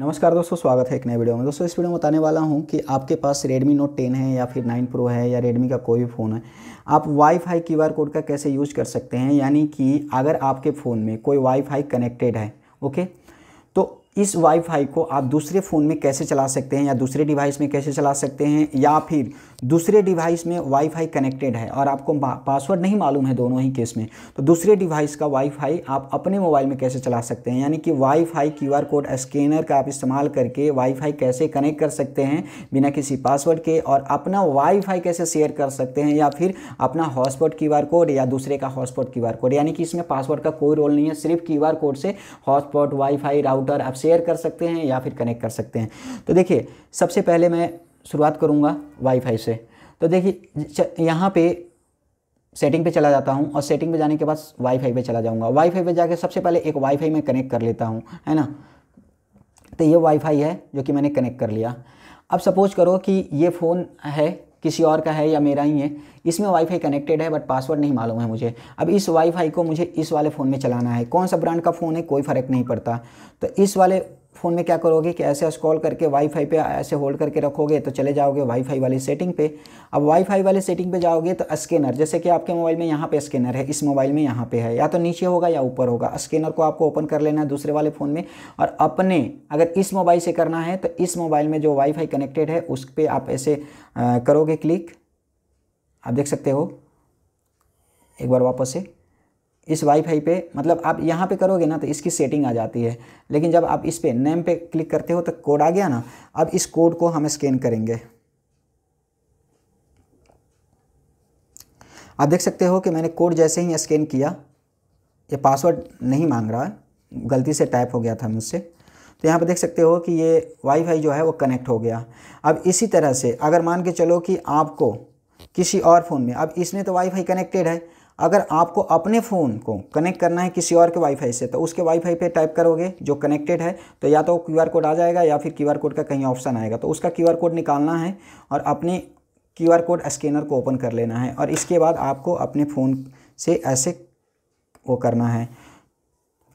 नमस्कार दोस्तों स्वागत है एक नए वीडियो में दोस्तों इस वीडियो में बताने वाला हूं कि आपके पास Redmi Note 10 है या फिर 9 Pro है या Redmi का कोई भी फ़ोन है आप क्यू आर कोड का कैसे यूज कर सकते हैं यानी कि अगर आपके फ़ोन में कोई फाई कनेक्टेड है ओके इस वाईफाई को आप दूसरे फ़ोन में कैसे चला सकते हैं या दूसरे डिवाइस में कैसे चला सकते हैं या फिर दूसरे डिवाइस में वाईफाई कनेक्टेड है और आपको पासवर्ड नहीं मालूम है दोनों ही केस में तो दूसरे डिवाइस का वाईफाई आप अपने मोबाइल में कैसे चला सकते हैं यानी कि वाईफाई क्यूआर कोड स्कैनर का आप इस्तेमाल करके वाईफाई कैसे कनेक्ट कर सकते हैं बिना किसी पासवर्ड के और अपना वाईफाई कैसे शेयर कर सकते हैं या फिर अपना हॉटस्पॉट क्यू कोड या दूसरे का हॉटस्पॉट क्यू कोड यानी कि इसमें पासवर्ड का कोई रोल नहीं है सिर्फ क्यू कोड से हॉटस्पॉट वाईफाई राउटर आप शेयर कर सकते हैं या फिर कनेक्ट कर सकते हैं तो देखिए सबसे पहले मैं शुरुआत करूँगा वाईफाई से तो देखिए यहाँ पे सेटिंग पे चला जाता हूँ और सेटिंग पे जाने के बाद वाईफाई पे चला जाऊँगा वाईफाई पे जाके सबसे पहले एक वाईफाई में कनेक्ट कर लेता हूँ है ना तो ये वाईफाई है जो कि मैंने कनेक्ट कर लिया अब सपोज करो कि ये फ़ोन है किसी और का है या मेरा ही है इसमें वाईफाई कनेक्टेड है बट पासवर्ड नहीं मालूम है मुझे अब इस वाईफाई को मुझे इस वाले फ़ोन में चलाना है कौन सा ब्रांड का फ़ोन है कोई फ़र्क नहीं पड़ता तो इस वाले फ़ोन में क्या करोगे कि ऐसे स्क्रॉल करके वाईफाई पे ऐसे होल्ड करके रखोगे तो चले जाओगे वाईफाई वाली सेटिंग पे अब वाईफाई वाले सेटिंग पे जाओगे तो स्कैनर जैसे कि आपके मोबाइल में यहाँ पे स्कैनर है इस मोबाइल में यहाँ पे है या तो नीचे होगा या ऊपर होगा स्कैनर को आपको ओपन कर लेना है दूसरे वाले फ़ोन में और अपने अगर इस मोबाइल से करना है तो इस मोबाइल में जो वाई कनेक्टेड है उस पर आप ऐसे करोगे क्लिक आप देख सकते हो एक बार वापस से इस वाईफाई पे मतलब आप यहाँ पे करोगे ना तो इसकी सेटिंग आ जाती है लेकिन जब आप इस पर नेम पे क्लिक करते हो तो कोड आ गया ना अब इस कोड को हम स्कैन करेंगे आप देख सकते हो कि मैंने कोड जैसे ही स्कैन किया ये पासवर्ड नहीं मांग रहा गलती से टाइप हो गया था मुझसे तो यहाँ पर देख सकते हो कि ये वाईफाई जो है वो कनेक्ट हो गया अब इसी तरह से अगर मान के चलो कि आपको किसी और फ़ोन में अब इसमें तो वाईफाई कनेक्टेड है अगर आपको अपने फ़ोन को कनेक्ट करना है किसी और के वाईफाई से तो उसके वाईफाई पे टाइप करोगे जो कनेक्टेड है तो या तो क्यूआर कोड आ जाएगा या फिर क्यूआर कोड का कहीं ऑप्शन आएगा तो उसका क्यूआर कोड निकालना है और अपने क्यूआर कोड स्कैनर को ओपन कर लेना है और इसके बाद आपको अपने फ़ोन से ऐसे वो करना है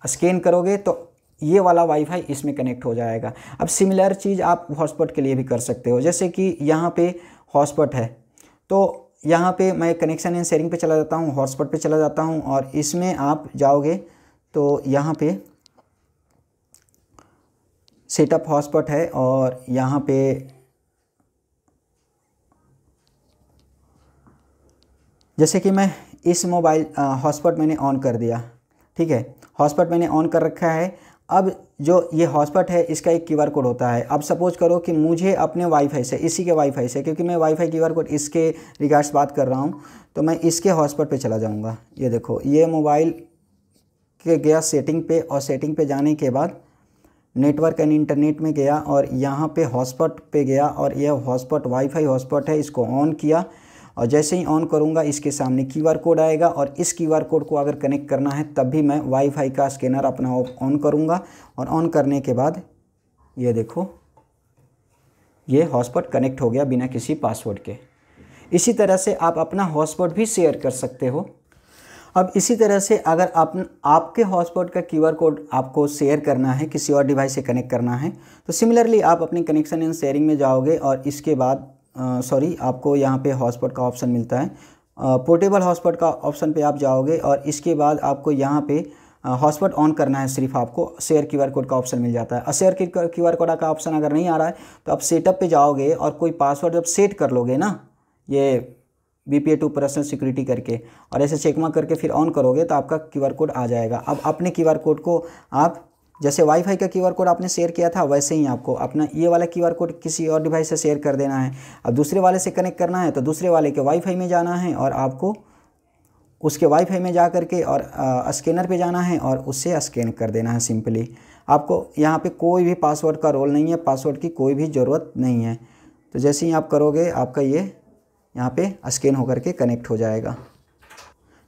स्कैन करोगे तो ये वाला वाईफाई इसमें कनेक्ट हो जाएगा अब सिमिलर चीज़ आप हॉटस्पॉट के लिए भी कर सकते हो जैसे कि यहाँ पे हॉटस्पॉट है तो यहाँ पे मैं कनेक्शन एंड शेयरिंग पे चला जाता हूँ हॉटस्पॉट पे चला जाता हूँ और इसमें आप जाओगे तो यहाँ पे सेटअप हॉटस्पॉट है और यहाँ पे जैसे कि मैं इस मोबाइल हॉटस्पॉट मैंने ऑन कर दिया ठीक है हॉटस्पॉट मैंने ऑन कर रखा है अब जो ये हॉटस्पॉट है इसका एक क्यूआर कोड होता है अब सपोज करो कि मुझे अपने वाईफाई से इसी के वाईफाई से क्योंकि मैं वाईफाई क्यूआर कोड इसके रिगार्ड्स बात कर रहा हूँ तो मैं इसके हॉटस्पॉट पे चला जाऊँगा ये देखो ये मोबाइल के गया सेटिंग पे और सेटिंग पे जाने के बाद नेटवर्क एंड इंटरनेट में गया और यहाँ पे हॉटस्पॉट पे गया और यह हॉटस्पॉट वाईफाई हॉटस्पॉट है इसको ऑन किया और जैसे ही ऑन करूंगा इसके सामने क्यू आर कोड आएगा और इस क्यू आर कोड को अगर कनेक्ट करना है तब भी मैं वाईफाई का स्कैनर अपना ऑन करूँगा और ऑन करने के बाद ये देखो ये हॉटस्पॉट कनेक्ट हो गया बिना किसी पासवर्ड के इसी तरह से आप अपना हॉटस्पॉट भी शेयर कर सकते हो अब इसी तरह से अगर आप आपके हॉटस्पॉट का क्यूआर कोड आपको शेयर करना है किसी और डिवाइस से कनेक्ट करना है तो सिमिलरली आप अपने कनेक्शन एंड शेयरिंग में जाओगे और इसके बाद सॉरी आपको यहाँ पे हॉटस्पॉट का ऑप्शन मिलता है पोर्टेबल हॉटस्पॉट का ऑप्शन पे आप जाओगे और इसके बाद आपको यहाँ पे हॉटस्पॉट ऑन करना है सिर्फ आपको शेयर क्यू आर कोड का ऑप्शन मिल जाता है और शेयर क्यू आर कोड का ऑप्शन अगर नहीं आ रहा है तो आप सेटअप पे जाओगे और कोई पासवर्ड जब सेट कर लोगे ना ये B P A two personal security करके और ऐसे चेकमा करके फिर ऑन करोगे तो आपका क्यू आर कोड आ जाएगा अब अपने क्यू आर कोड को आप जैसे वाईफाई का क्यूआर कोड आपने शेयर किया था वैसे ही आपको अपना ये वाला क्यूआर कोड किसी और डिवाइस से शेयर कर देना है अब दूसरे वाले से कनेक्ट करना है तो दूसरे वाले के वाईफाई में जाना है और आपको उसके वाईफाई में जा कर के और स्कैनर पे जाना है और उससे स्कैन कर देना है सिंपली आपको यहाँ पे कोई भी पासवर्ड का रोल नहीं है पासवर्ड की कोई भी ज़रूरत नहीं है तो जैसे ही आप करोगे आपका ये यहाँ पे स्कैन होकर के कनेक्ट हो जाएगा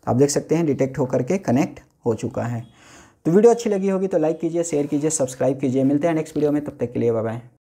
आप देख सकते हैं डिटेक्ट होकर के कनेक्ट हो चुका है तो वीडियो अच्छी लगी होगी तो लाइक कीजिए शेयर कीजिए सब्सक्राइब कीजिए मिलते हैं नेक्स्ट वीडियो में तब तक के लिए बाय